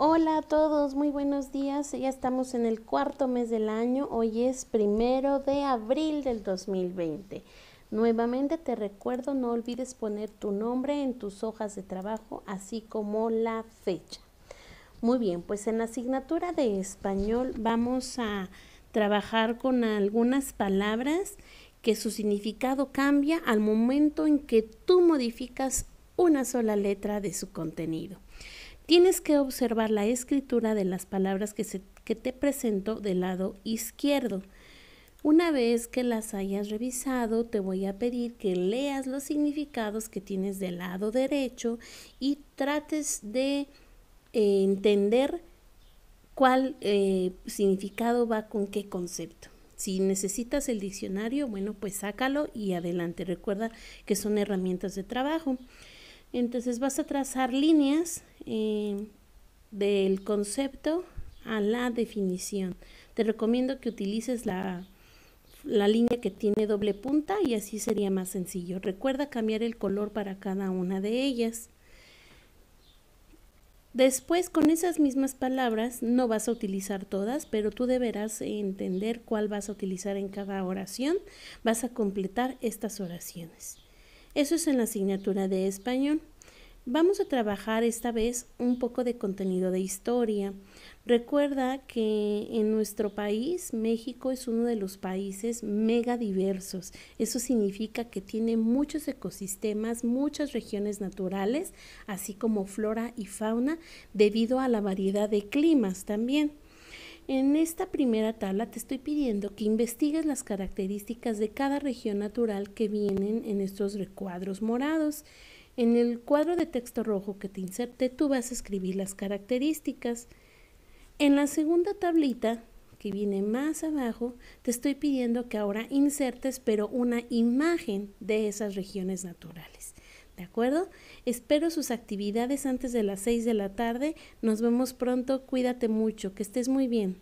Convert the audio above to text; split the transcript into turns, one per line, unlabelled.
Hola a todos, muy buenos días. Ya estamos en el cuarto mes del año. Hoy es primero de abril del 2020. Nuevamente te recuerdo, no olvides poner tu nombre en tus hojas de trabajo, así como la fecha. Muy bien, pues en la asignatura de español vamos a trabajar con algunas palabras que su significado cambia al momento en que tú modificas una sola letra de su contenido. Tienes que observar la escritura de las palabras que, te presento del lado izquierdo. Una vez que las hayas revisado, te voy a pedir que leas los significados que tienes del lado derecho y trates de eh, entender cuál eh, significado va con qué concepto. Si necesitas el diccionario, bueno, pues sácalo y adelante. Recuerda que son herramientas de trabajo. Entonces vas a trazar líneas eh, del concepto a la definición. Te recomiendo que utilices la línea que tiene doble punta y así sería más sencillo. Recuerda cambiar el color para cada una de ellas. Después, con esas mismas palabras, no vas a utilizar todas, pero tú deberás entender cuál vas a utilizar en cada oración. Vas a completar estas oraciones. Eso es en la asignatura de español. Vamos a trabajar esta vez un poco de contenido de historia. Recuerda que en nuestro país, México es uno de los países mega diversos. Eso significa que tiene muchos ecosistemas, muchas regiones naturales, así como flora y fauna, debido a la variedad de climas también. En esta primera tabla te estoy pidiendo que investigues las características de cada región natural que vienen en estos recuadros morados. En el cuadro de texto rojo que te inserté, tú vas a escribir las características. En la segunda tablita, que viene más abajo, te estoy pidiendo que ahora insertes, pero una imagen de esas regiones naturales. ¿De acuerdo? Espero sus actividades antes de las 6 de la tarde. Nos vemos pronto. Cuídate mucho. Que estés muy bien.